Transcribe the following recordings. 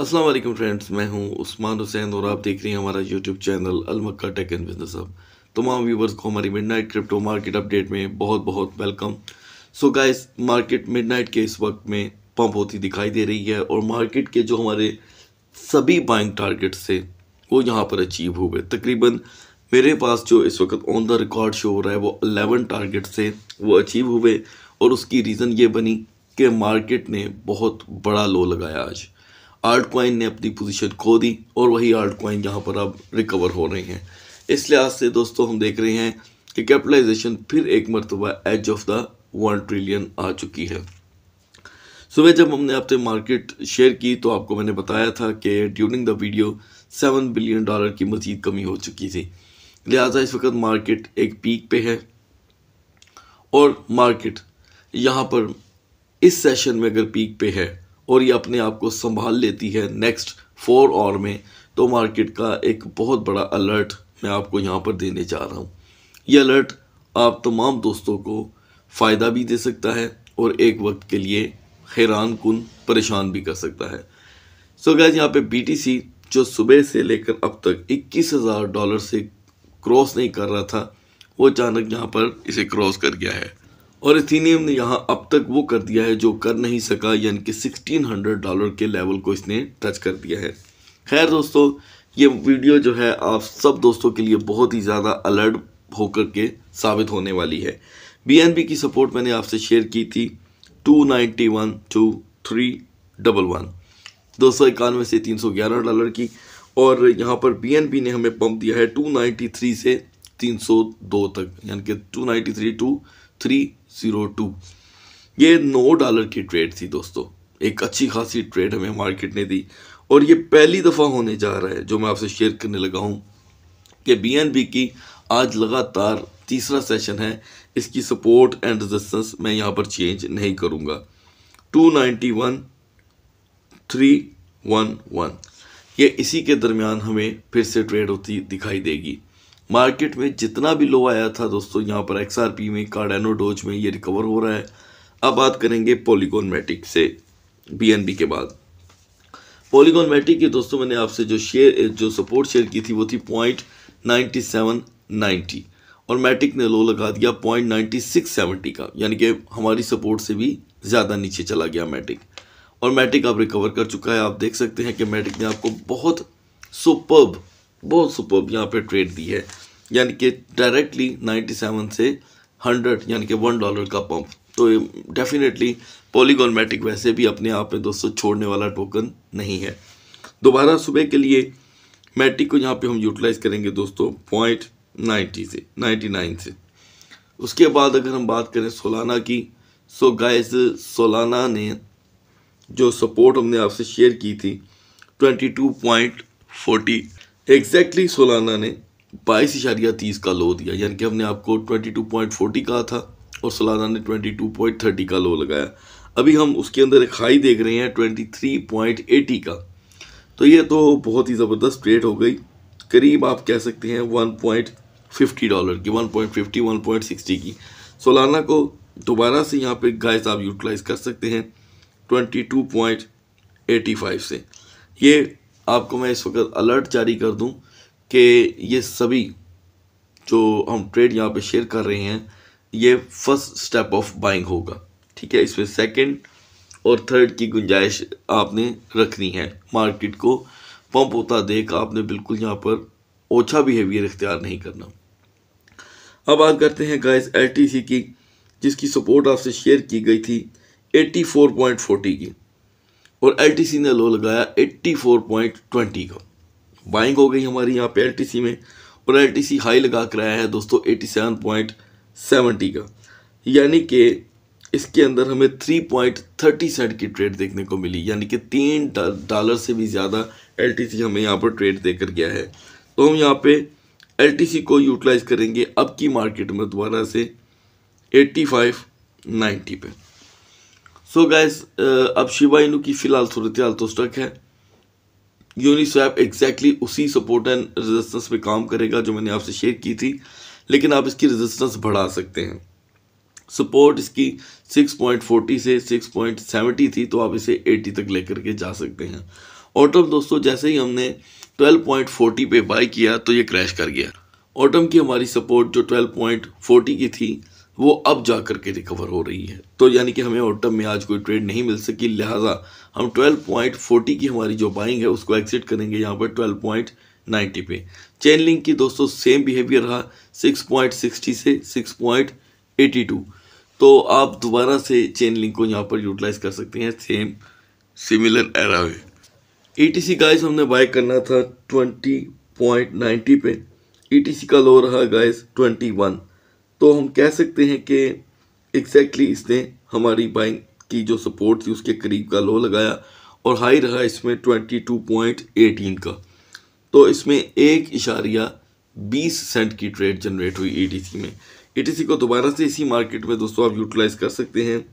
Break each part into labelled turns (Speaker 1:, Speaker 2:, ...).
Speaker 1: Aslam friends मैं हूं उस्मान हुसैन और आप देख रहे हैं हमारा यूट्यूब चैनल अलमक्का टेक एंड बिजनेस अब तमाम व्यूवर्स को हमारी मिडनाइट क्रिप्टो मार्केट अपडेट में बहुत बहुत welcome so guys market midnight के इस वक्त में पंप होती दिखाई दे रही है और मार्केट के जो हमारे सभी बाइंग टारगेट्स थे वो यहाँ पर अचीव हुए तकरीबन मेरे पास जो इस वक्त ऑन द रिकॉर्ड शो हो रहा है वो अलेवन टारगेट थे वो अचीव हुए और उसकी रीज़न ये बनी कि मार्केट ने बहुत बड़ा लो लगाया आज आर्ट क्वाइन ने अपनी पोजीशन खो दी और वही आर्ट कोइन यहाँ पर अब रिकवर हो रही हैं इस लिहाज से दोस्तों हम देख रहे हैं कि कैपिटलाइजेशन फिर एक मरतबा edge of the one trillion आ चुकी है सुबह जब हमने आपसे मार्केट शेयर की तो आपको मैंने बताया था कि during the video seven billion dollar की मजीद कमी हो चुकी थी लिहाजा इस वक्त मार्केट एक पीक पे है और मार्केट यहाँ पर इस सेशन में अगर पीक पे है और ये अपने आप को संभाल लेती है नेक्स्ट फोर और में तो मार्केट का एक बहुत बड़ा अलर्ट मैं आपको यहाँ पर देने जा रहा हूँ ये अलर्ट आप तमाम दोस्तों को फ़ायदा भी दे सकता है और एक वक्त के लिए हैरान कन परेशान भी कर सकता है सो गैज यहाँ पे बीटीसी जो सुबह से लेकर अब तक इक्कीस हज़ार डॉलर से क्रॉस नहीं कर रहा था वो अचानक यहाँ पर इसे क्रॉस कर गया है और इथीनियम ने यहाँ अब तक वो कर दिया है जो कर नहीं सका यानी कि 1600 डॉलर के लेवल को इसने टच कर दिया है खैर दोस्तों ये वीडियो जो है आप सब दोस्तों के लिए बहुत ही ज़्यादा अलर्ट होकर के साबित होने वाली है बी की सपोर्ट मैंने आपसे शेयर की थी two ninety one two three double one दो सौ इक्यानवे से तीन सौ ग्यारह डॉलर की और यहाँ पर बी ने हमें पंप दिया है टू नाइन्टी थ्री से तीन सौ दो तक यानी कि two ninety three two three zero two ये नौ डॉलर की ट्रेड थी दोस्तों एक अच्छी खासी ट्रेड हमें मार्केट ने दी और ये पहली दफ़ा होने जा रहा है जो मैं आपसे शेयर करने लगा हूँ कि बी की आज लगातार तीसरा सेशन है इसकी सपोर्ट एंड रेजिस्टेंस मैं यहाँ पर चेंज नहीं करूँगा two ninety one three one one ये इसी के दरमियान हमें फिर से ट्रेड होती दिखाई देगी मार्केट में जितना भी लो आया था दोस्तों यहाँ पर एक्सआरपी में कार्डेनो डोज में ये रिकवर हो रहा है अब बात करेंगे पॉलीगॉन मैटिक से बीएनबी के बाद पॉलीगॉन मैटिक की दोस्तों मैंने आपसे जो शेयर जो सपोर्ट शेयर की थी वो थी पॉइंट नाइन्टी सेवन नाइन्टी और मैटिक ने लो लगा दिया पॉइंट नाइन्टी सिक्स सेवेंटी का यानी कि हमारी सपोर्ट से भी ज़्यादा नीचे चला गया मैटिक और मैटिक अब रिकवर कर चुका है आप देख सकते हैं कि मैटिक ने आपको बहुत सुपर्ब बहुत सुपर यहाँ पे ट्रेड दी है यानी कि डायरेक्टली 97 से 100 यानी कि वन डॉलर का पंप तो डेफिनेटली पॉलीगोनमेटिक वैसे भी अपने आप में दोस्तों छोड़ने वाला टोकन नहीं है दोबारा सुबह के लिए मैटिक को यहाँ पे हम यूटिलाइज करेंगे दोस्तों पॉइंट नाइन्टी से नाइन्टी नाइन से उसके बाद अगर हम बात करें सोलाना की सो गाइस सोलाना ने जो सपोर्ट हमने आपसे शेयर की थी twenty two point forty exactly exactly Solana ने बाईस इशारिया तीस का लो दिया यानी कि हमने आपको ट्वेंटी टू पॉइंट फोर्टी कहा था और सोलाना ने ट्वेंटी टू पॉइंट थर्टी का लो लगाया अभी हम उसके अंदर एक हाई देख रहे हैं ट्वेंटी थ्री पॉइंट एटी का तो ये तो बहुत ही ज़बरदस्त ट्रेड हो गई करीब आप कह सकते हैं वन पॉइंट फिफ्टी डॉलर की one point fifty one point sixty की सोलाना को दोबारा से यहाँ पर गाइस आप यूटिलाइज कर सकते हैं twenty two point eighty five से ये आपको मैं इस वक्त अलर्ट जारी कर दूं कि ये सभी जो हम ट्रेड यहाँ पे शेयर कर रहे हैं ये फर्स्ट स्टेप ऑफ बाइंग होगा ठीक है इसमें सेकंड और थर्ड की गुंजाइश आपने रखनी है मार्केट को पंप होता देख आपने बिल्कुल यहाँ पर ओछा बिहेवियर इख्तियार नहीं करना अब बात करते हैं गाइस एल की जिसकी सपोर्ट आपसे शेयर की गई थी 84.40 की और एल ने लो लगाया 84.20 का बाइंग हो गई हमारी यहाँ पे एल में और एल हाई लगा कर आया है दोस्तों 87.70 का यानी कि इसके अंदर हमें 3.30 सेंट की ट्रेड देखने को मिली यानी कि तीन डॉलर से भी ज़्यादा एल हमें यहाँ पर ट्रेड देकर गया है तो हम यहाँ पे एल को यूटिलाइज करेंगे अब की मार्केट में दोबारा से फाइव नाइन्टी पे सो so गाइस uh, अब शिवा इनू की फिलहाल सूरत हाल तो स्टक है यूनिस्वैप एग्जैक्टली उसी सपोर्ट एंड रेजिस्टेंस पे काम करेगा जो मैंने आपसे शेयर की थी लेकिन आप इसकी रेजिस्टेंस बढ़ा सकते हैं सपोर्ट इसकी 6.40 से 6.70 थी तो आप इसे 80 तक लेकर के जा सकते हैं ऑटम दोस्तों जैसे ही हमने 12.40 पे बाय किया तो ये क्रैश कर गया ऑटम की हमारी सपोर्ट जो 12.40 की थी वो अब जा कर के रिकवर हो रही है तो यानी कि हमें ऑटम में आज कोई ट्रेड नहीं मिल सकी लिहाजा हम 12.40 की हमारी जो बाइंग है उसको एक्सिट करेंगे यहाँ पर 12.90 पे चेन लिंक की दोस्तों सेम बिहेवियर रहा 6.60 से 6.82 तो आप दोबारा से चेन लिंक को यहाँ पर यूटिलाइज कर सकते हैं सेम सिमिलर एरा में ई टी सी गाइस हमने बाय करना था ट्वेंटी पॉइंट नाइन्टी पे ई टी सी का लो रहा गाइस वन तो हम कह सकते हैं कि एग्जैक्टली इसने हमारी बाइंग की जो सपोर्ट थी उसके करीब का लो लगाया और हाई रहा इसमें ट्वेंटी टू पॉइंट एटीन का तो इसमें एक इशारिया बीस सेंट की ट्रेड जनरेट हुई ईटीसी e में ईटीसी e को दोबारा से इसी मार्केट में दोस्तों आप यूटिलाइज कर सकते हैं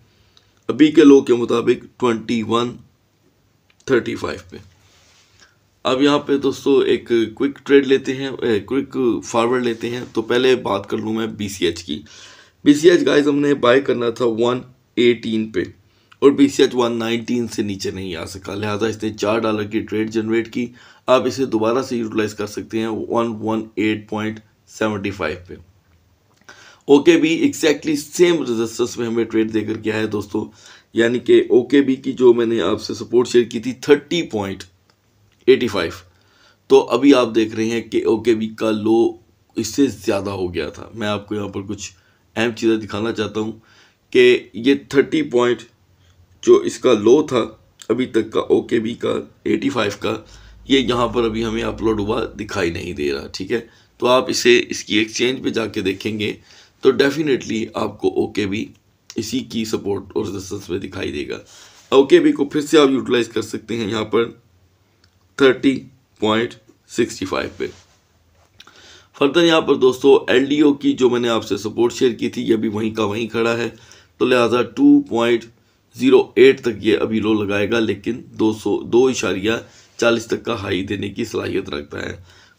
Speaker 1: अभी के लो के मुताबिक ट्वेंटी वन थर्टी फाइव पे अब यहाँ पे दोस्तों एक क्विक ट्रेड लेते हैं क्विक फॉरवर्ड लेते हैं तो पहले बात कर लूँ मैं बी सी एच की बी सी एच गाइज हमने बाय करना था वन एटीन पे और B C H one nineteen से नीचे नहीं आ सका लिहाजा इसने चार डॉलर की ट्रेड जनरेट की आप इसे दोबारा से यूटिलाइज कर सकते हैं one one eight point seventy five पे OK B exactly same registers में हमें ट्रेड देकर क्या है दोस्तों यानी कि ओके बी की जो मैंने आपसे सपोर्ट शेयर की थी थर्टी पॉइंट एटी फाइव तो अभी आप देख रहे हैं कि ओके वीक का लो इससे ज़्यादा हो गया था मैं आपको यहाँ पर कुछ अहम चीज़ें दिखाना चाहता हूँ कि ये थर्टी पॉइंट जो इसका लो था अभी तक का ओके बी का एटी फाइव का ये यहाँ पर अभी हमें अपलोड हुआ दिखाई नहीं दे रहा ठीक है तो आप इसे इसकी एक्सचेंज पे जाके देखेंगे तो डेफिनेटली आपको ओके बी इसी की सपोर्ट और रजिस्टेंस में दिखाई देगा ओके बी को फिर से आप यूटिलाइज कर सकते हैं यहाँ पर थर्टी पॉइंट सिक्सटी फाइव पे फर्दर यहाँ पर दोस्तों एलडीओ की जो मैंने आपसे सपोर्ट शेयर की थी ये भी वहीं का वहीं खड़ा है तो लिहाजा टू पॉइंट ज़ीरो एट तक ये अभी लो लगाएगा लेकिन दो सौ दो इशारिया चालीस तक का हाई देने की सलाहियत रखता है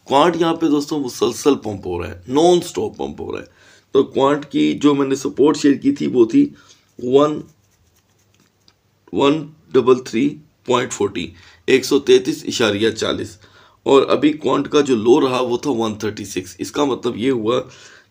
Speaker 1: क्वांट यहाँ पे दोस्तों मुसलसल पंप हो रहा है नॉन स्टॉप पंप हो रहा है तो क्वांट की जो मैंने सपोर्ट शेयर की थी वो थी one one double three point forty एक सौ तैंतीस इशारिया चालीस और अभी क्वांट का जो लो रहा वो था वन थर्टी सिक्स इसका मतलब ये हुआ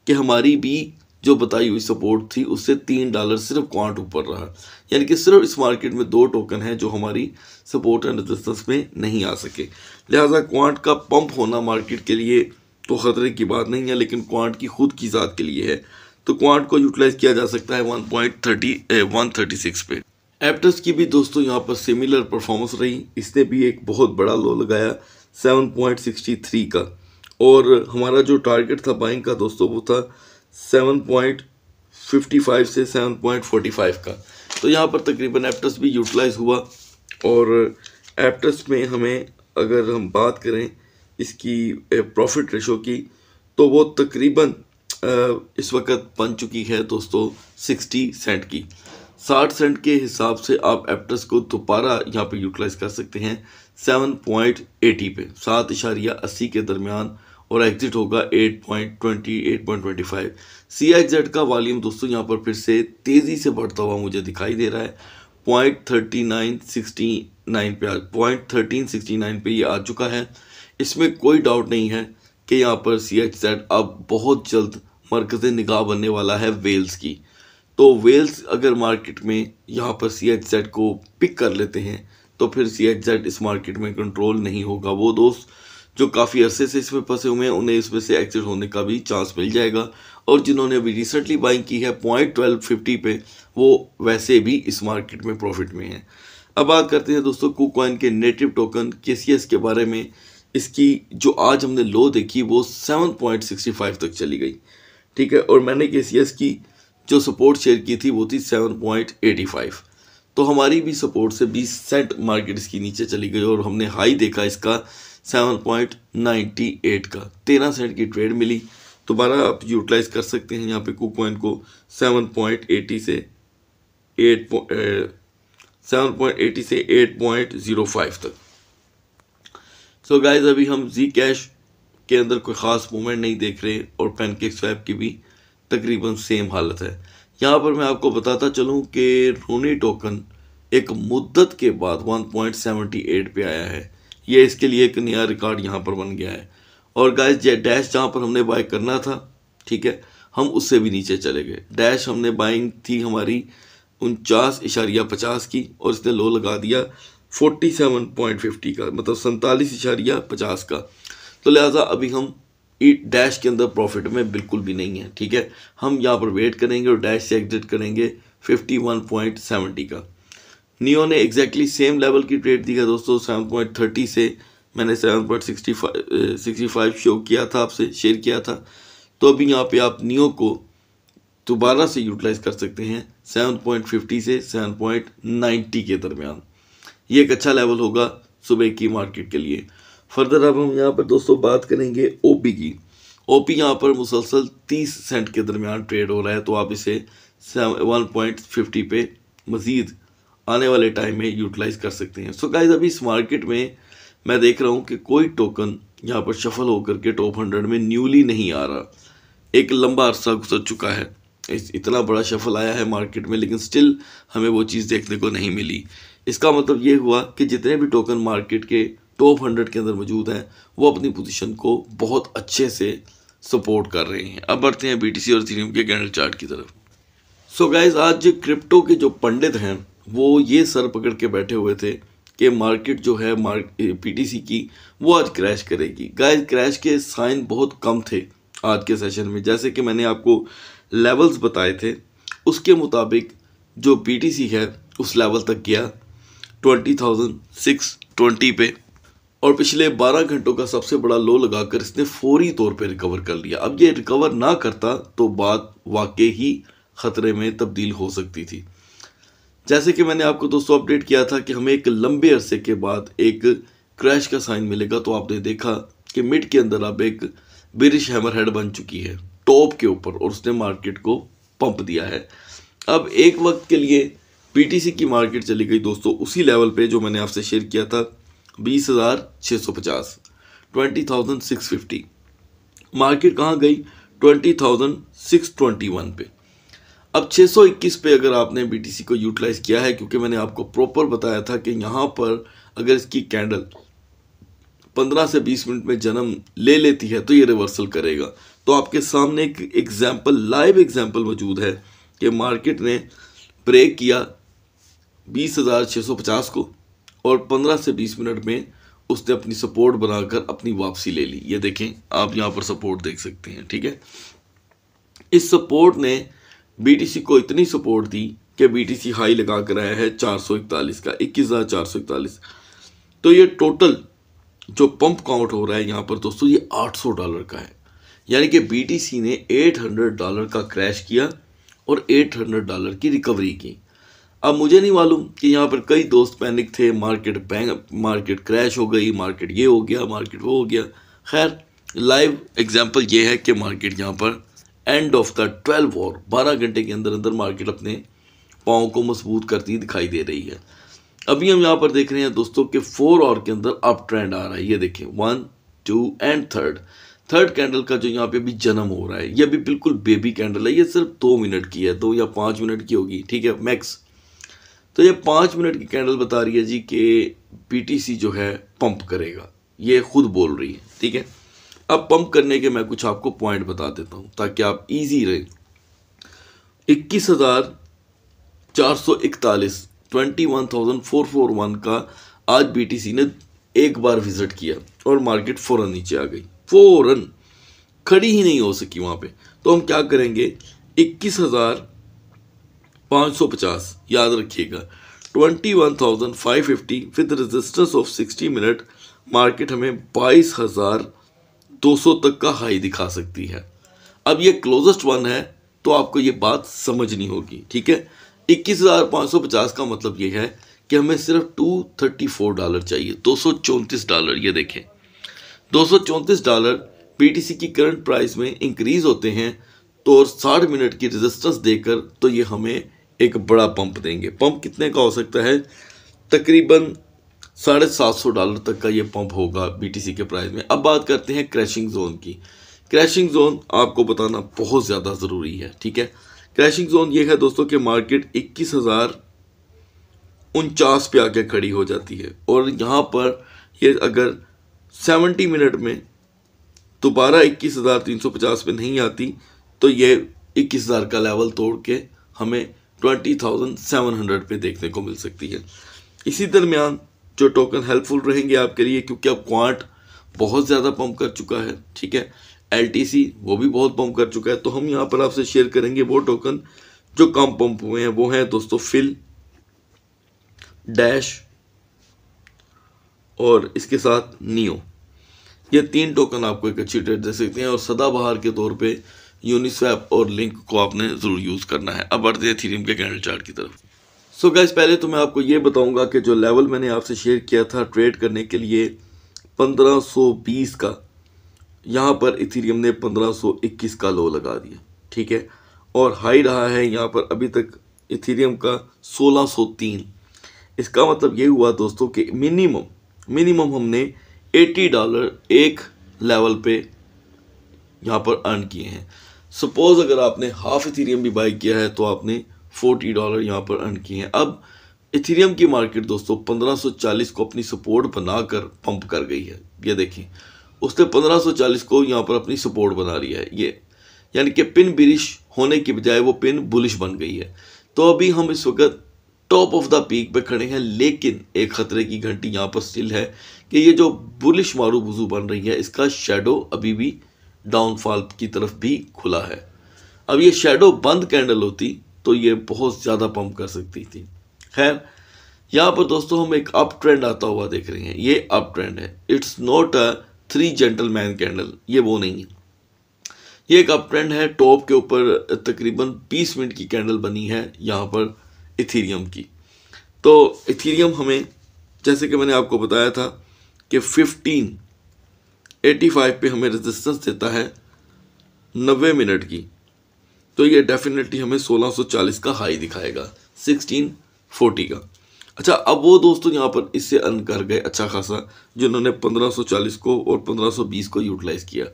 Speaker 1: कि हमारी भी जो बताई हुई सपोर्ट थी उससे तीन डॉलर सिर्फ क्वांट ऊपर रहा यानी कि सिर्फ इस मार्केट में दो टोकन हैं जो हमारी सपोर्ट एंड रेजिस्टेंस में नहीं आ सके लिहाजा क्वांट का पंप होना मार्केट के लिए तो ख़तरे की बात नहीं है लेकिन क्वांट की खुद की ज़ात के लिए है तो क्वांट को यूटिलाइज़ किया जा सकता है one point thirty one thirty six पे एप्टस की भी दोस्तों यहाँ पर सिमिलर परफॉर्मेंस रही इसने भी एक बहुत बड़ा लो लगाया 7.63 का और हमारा जो टारगेट था बाइंग का दोस्तों वो था 7.55 से 7.45 का तो यहाँ पर तकरीबन एप्टस भी यूटिलाइज हुआ और एप्टस में हमें अगर हम बात करें इसकी प्रॉफिट रेशो की तो वो तकरीबन इस वक्त बन चुकी है दोस्तों सिक्सटी सेंट की साठ सेंट के हिसाब से आप एप्टस को दोबारा यहाँ पे यूटिलाइज कर सकते हैं सेवन पॉइंट एटी पे सात इशारिया अस्सी के दरमियान और एग्जिट होगा eight point twenty eight point twenty five C I Z का वॉल्यूम दोस्तों यहाँ पर फिर से तेज़ी से बढ़ता हुआ मुझे दिखाई दे रहा है point thirty nine sixty nine पे पॉइंट थर्टीन सिक्सटी नाइन पे ये आ चुका है इसमें कोई डाउट नहीं है कि यहाँ पर सी एच जेड अब बहुत जल्द मरकज़ निगाह बनने वाला है वेल्स की तो वेल्स अगर मार्केट में यहाँ पर सी एच जेड को पिक कर लेते हैं तो फिर सी एच जेड इस मार्केट में कंट्रोल नहीं होगा वो दोस्त जो काफ़ी अरसे से इसमें फंसे हुए हैं उन्हें इसमें से एक्सिट होने का भी चांस मिल जाएगा और जिन्होंने अभी रिसेंटली बाइंग की है पॉइंट ट्वेल्व फिफ्टी पे वो वैसे भी इस मार्केट में प्रॉफिट में हैं अब बात करते हैं दोस्तों कुकॉइन के नेटिव टोकन के के बारे में इसकी जो आज हमने लो देखी वो सेवन पॉइंट सिक्सटी फाइव तक चली गई ठीक है और मैंने के की जो सपोर्ट शेयर की थी वो थी सेवन पॉइंट एटी फाइव तो हमारी भी सपोर्ट से बीस सेंट मार्केट इसकी नीचे चली गई और हमने हाई देखा इसका सेवन पॉइंट नाइन्टी एट का तेरह सेंट की ट्रेड मिली दोबारा आप यूटिलाइज कर सकते हैं यहाँ पे कुक पॉइंट को एटी से एट सेवन पॉइंट एटी से एट पॉइंट ज़ीरो फाइव तक सो so गाइज अभी हम जी कैश के अंदर कोई ख़ास मूवमेंट नहीं देख रहे और पेनकेक स्वैप की भी तकरीबन सेम हालत है यहाँ पर मैं आपको बताता चलूँ कि रोनी टोकन एक मुद्दत के बाद 1.78 पे आया है ये इसके लिए एक नया रिकॉर्ड यहाँ पर बन गया है और गाइस डैश जहाँ पर हमने बाय करना था ठीक है हम उससे भी नीचे चले गए डैश हमने बाइंग थी हमारी उनचास इशारिया पचास की और इसने लो लगा दिया फोर्टी सेवन पॉइंट फिफ्टी का मतलब सैंतालीस इशारिया पचास का तो लिहाजा अभी हम ईट डैश के अंदर प्रॉफिट में बिल्कुल भी नहीं है ठीक है हम यहाँ पर वेट करेंगे और डैश से एग्जिट करेंगे 51.70 का नियो ने एग्जैक्टली सेम लेवल की ट्रेड दी है दोस्तों थर्टी से मैंने सिक्सटी फाइव शो किया था आपसे शेयर किया था तो अभी यहाँ पे आप नियो को दोबारा से यूटिलाइज कर सकते हैं 7.50 से 7.90 के दरमियान ये एक अच्छा लेवल होगा सुबह की मार्केट के लिए फर्दर अब हम यहाँ पर दोस्तों बात करेंगे ओ की ओ पी यहाँ पर मुसलसल तीस सेंट के दरमियान ट्रेड हो रहा है तो आप इसे वन पॉइंट फिफ्टी पे मज़ीद आने वाले टाइम में यूटिलाइज कर सकते हैं सो गाइज अभी इस मार्केट में मैं देख रहा हूँ कि कोई टोकन यहाँ पर शफल होकर के टॉप हंड्रेड में न्यूली नहीं आ रहा एक लंबा अरसा गुजर चुका है इस इतना बड़ा शफल आया है मार्केट में लेकिन स्टिल हमें वो चीज़ देखने को नहीं मिली इसका मतलब ये हुआ कि जितने भी टोकन मार्केट के टॉप हंड्रेड के अंदर मौजूद हैं वो अपनी पोजीशन को बहुत अच्छे से सपोर्ट कर रहे हैं अब बढ़ते हैं बीटीसी और इथेरियम के कैंडल चार्ट की तरफ सो so गाइज आज क्रिप्टो के जो पंडित हैं वो ये सर पकड़ के बैठे हुए थे कि मार्केट जो है मार्क पीटीसी की वो आज क्रैश करेगी गाइज क्रैश के साइन बहुत कम थे आज के सेशन में जैसे कि मैंने आपको लेवल्स बताए थे उसके मुताबिक जो पी है उस लेवल तक गया ट्वेंटी थाउजेंड सिक्स ट्वेंटी पे और पिछले 12 घंटों का सबसे बड़ा लो लगाकर इसने फौरी तौर पर रिकवर कर लिया अब ये रिकवर ना करता तो बात वाकई ही ख़तरे में तब्दील हो सकती थी जैसे कि मैंने आपको दोस्तों अपडेट किया था कि हमें एक लंबे अरसे के बाद एक क्रैश का साइन मिलेगा तो आपने देखा कि मिड के अंदर अब एक बिरिश हैमर हेड बन चुकी है टॉप के ऊपर और उसने मार्केट को पंप दिया है अब एक वक्त के लिए पीटीसी की मार्केट चली गई दोस्तों उसी लेवल पे जो मैंने आपसे शेयर किया था बीस हज़ार छः सौ पचास twenty thousand six fifty market कहाँ गई twenty thousand six twenty one पे अब छः सौ इक्कीस पे अगर आपने बीटीसी को यूटिलाइज़ किया है क्योंकि मैंने आपको प्रॉपर बताया था कि यहाँ पर अगर इसकी कैंडल पंद्रह से बीस मिनट में जन्म ले लेती है तो ये रिवर्सल करेगा तो आपके सामने एक एग्जाम्पल लाइव एग्जाम्पल मौजूद है कि मार्केट ने ब्रेक किया बीस हज़ार छः सौ पचास को और 15 से 20 मिनट में उसने अपनी सपोर्ट बनाकर अपनी वापसी ले ली ये देखें आप यहाँ पर सपोर्ट देख सकते हैं ठीक है इस सपोर्ट ने बी को इतनी सपोर्ट दी कि सी हाई लगा कर आया है इकतालीस का इक्कीस हज़ार चार सौ इकतालीस तो ये टोटल जो पंप काउंट हो रहा है यहाँ पर दोस्तों ये 800 डॉलर का है यानी कि सी ने 800 डॉलर का क्रैश किया और 800 डॉलर की रिकवरी की अब मुझे नहीं मालूम कि यहाँ पर कई दोस्त पैनिक थे मार्केट बैंक मार्केट क्रैश हो गई मार्केट ये हो गया मार्केट वो हो गया खैर लाइव एग्जांपल ये है कि मार्केट यहाँ पर एंड ऑफ द ट्वेल्व और बारह घंटे के अंदर अंदर मार्केट अपने पाँव को मजबूत करती दिखाई दे रही है अभी हम यहाँ पर देख रहे हैं दोस्तों के फोर और के अंदर अप ट्रेंड आ रहा है ये देखें one two and third third candle का जो यहाँ पे अभी जन्म हो रहा है ये अभी बिल्कुल बेबी कैंडल है ये सिर्फ दो मिनट की है दो या पाँच मिनट की होगी ठीक है मैक्स तो ये पाँच मिनट की कैंडल बता रही है जी कि पीटीसी जो है पंप करेगा ये खुद बोल रही है ठीक है अब पंप करने के मैं कुछ आपको पॉइंट बता देता हूँ ताकि आप इजी रहें इक्कीस हज़ार चार सौ इकतालीस twenty one thousand four four one का आज बीटीसी ने एक बार विजिट किया और मार्केट फ़ौरन नीचे आ गई फ़ौरन खड़ी ही नहीं हो सकी वहाँ पे तो हम क्या करेंगे इक्कीस हज़ार पाँच सौ पचास याद रखिएगा twenty one thousand five fifty with resistance of sixty minute market हमें बाईस हज़ार दो सौ तक का हाई दिखा सकती है अब ये क्लोजेस्ट वन है तो आपको ये बात समझनी होगी ठीक है इक्कीस हज़ार पाँच सौ पचास का मतलब ये है कि हमें सिर्फ टू थर्टी फोर डॉलर चाहिए दो सौ चौंतीस डॉलर ये देखें दो सौ चौंतीस डॉलर सी की करंट प्राइस में इंक्रीज होते हैं तो और साठ मिनट की रेजिस्टेंस देकर तो ये हमें एक बड़ा पंप देंगे पंप कितने का हो सकता है तकरीबन साढ़े सात सौ डॉलर तक का ये पंप होगा बीटीसी के प्राइस में अब बात करते हैं क्रैशिंग जोन की क्रैशिंग जोन आपको बताना बहुत ज़्यादा ज़रूरी है ठीक है क्रैशिंग जोन ये है दोस्तों कि मार्केट इक्कीस हज़ार उनचास पे आके खड़ी हो जाती है और यहाँ पर ये अगर सेवेंटी मिनट में दोबारा इक्कीस हज़ार तीन सौ पचास पे नहीं आती तो ये इक्कीस हज़ार का लेवल तोड़ के हमें ट्वेंटी थाउजेंड सेवन हंड्रेड पे देखने को मिल सकती है इसी दरमियान जो टोकन हेल्पफुल रहेंगे आपके लिए क्योंकि अब क्वांट बहुत ज़्यादा पंप कर चुका है ठीक है एल वो भी बहुत पंप कर चुका है तो हम यहाँ पर आपसे शेयर करेंगे वो टोकन जो कम पंप हुए हैं वो हैं दोस्तों फिल डैश और इसके साथ नियो ये तीन टोकन आपको एक अच्छी ट्रेड दे सकते हैं और सदाबहार के तौर पे यूनिसेप और लिंक को आपने ज़रूर यूज़ करना है अब बढ़ते हैं थीरियम के कैंडल चार्ट की तरफ सो so गैस पहले तो मैं आपको ये बताऊंगा कि जो लेवल मैंने आपसे शेयर किया था ट्रेड करने के लिए 1520 का यहाँ पर इथीरियम ने 1521 का लो लगा दिया ठीक है और हाई रहा है यहाँ पर अभी तक इथीरियम का 1603 इसका मतलब ये हुआ दोस्तों कि मिनिमम मिनिमम हमने 80 डॉलर एक लेवल पे यहाँ पर अर्न किए हैं सपोज़ अगर आपने हाफ इथीरियम भी बाई किया है तो आपने फोर्टी डॉलर यहाँ पर अर्न किए हैं अब इथीरियम की मार्केट दोस्तों 1540 को अपनी सपोर्ट बनाकर पंप कर गई है ये देखें उसने 1540 को यहाँ पर अपनी सपोर्ट बना रही है ये यानी कि पिन बिरिश होने की बजाय वो पिन बुलिश बन गई है तो अभी हम इस वक्त टॉप ऑफ द पीक पे खड़े हैं लेकिन एक खतरे की घंटी यहाँ पर स्टिल है कि ये जो बुलिश मारू वजू बन रही है इसका शेडो अभी भी डाउनफॉल की तरफ भी खुला है अब ये शेडो बंद कैंडल होती तो ये बहुत ज़्यादा पंप कर सकती थी खैर यहाँ पर दोस्तों हम एक अप ट्रेंड आता हुआ देख रहे हैं ये अप ट्रेंड है it's not a three gentleman candle ये वो नहीं है ये एक अप ट्रेंड है टॉप के ऊपर तकरीबन 20 मिनट की कैंडल बनी है यहाँ पर इथीरियम की तो इथीरियम हमें जैसे कि मैंने आपको बताया था कि फिफ्टीन 85 पे हमें रेजिस्टेंस देता है 90 मिनट की तो ये डेफिनेटली हमें 1640 का हाई दिखाएगा 1640 का अच्छा अब वो दोस्तों यहाँ पर इससे अन कर गए अच्छा खासा जिन्होंने 1540 को और 1520 को यूटिलाइज़ किया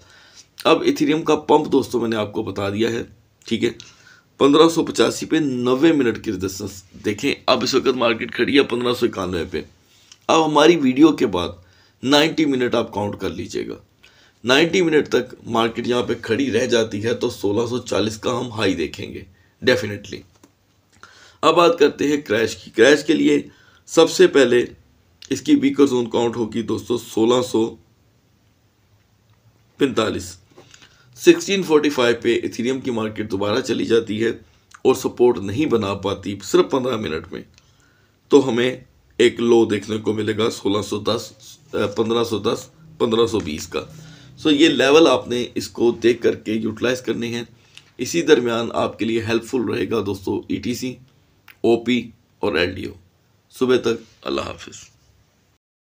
Speaker 1: अब इथेरियम का पंप दोस्तों मैंने आपको बता दिया है ठीक है पंद्रह पे नब्बे मिनट की रेजिस्टेंस देखें अब इस वक्त मार्केट खड़ी है पंद्रह पे अब हमारी वीडियो के बाद 90 मिनट आप काउंट कर लीजिएगा 90 मिनट तक मार्केट यहाँ पे खड़ी रह जाती है तो 1640 का हम हाई देखेंगे डेफिनेटली अब बात करते हैं क्रैश की क्रैश के लिए सबसे पहले इसकी वीकर जोन काउंट होगी दोस्तों सोलह सौ पैंतालीस सिक्सटीन फोर्टी फाइव पे इथेरियम की मार्केट दोबारा चली जाती है और सपोर्ट नहीं बना पाती सिर्फ पंद्रह मिनट में तो हमें एक लो देखने को मिलेगा 1610 1510 1520 का सो so ये लेवल आपने इसको देख करके यूटिलाइज करने हैं इसी दरमियान आपके लिए हेल्पफुल रहेगा दोस्तों E T C O P और एल डी ओ सुबह तक अल्लाह हाफिज़